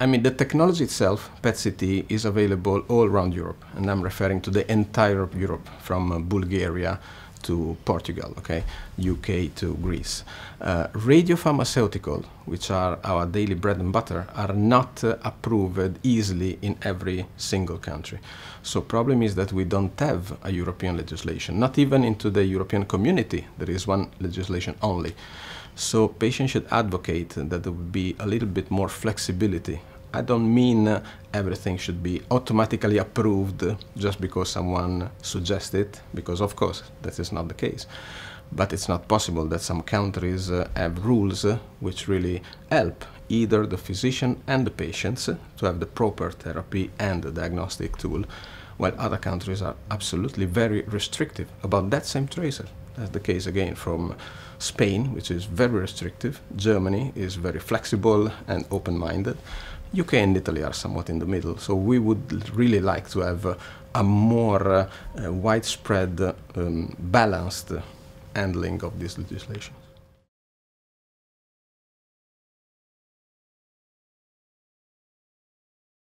I mean, the technology itself, PET-CT, is available all around Europe, and I'm referring to the entire Europe, from uh, Bulgaria to Portugal, okay, UK to Greece. Uh, radio pharmaceutical, which are our daily bread and butter, are not uh, approved easily in every single country. So problem is that we don't have a European legislation, not even into the European community, there is one legislation only. So patients should advocate that there would be a little bit more flexibility I don't mean uh, everything should be automatically approved just because someone suggests it, because of course that is not the case. But it's not possible that some countries uh, have rules uh, which really help either the physician and the patients to have the proper therapy and the diagnostic tool while other countries are absolutely very restrictive about that same tracer. That's the case again from Spain, which is very restrictive, Germany is very flexible and open-minded, UK and Italy are somewhat in the middle, so we would really like to have uh, a more uh, widespread, um, balanced handling of this legislation.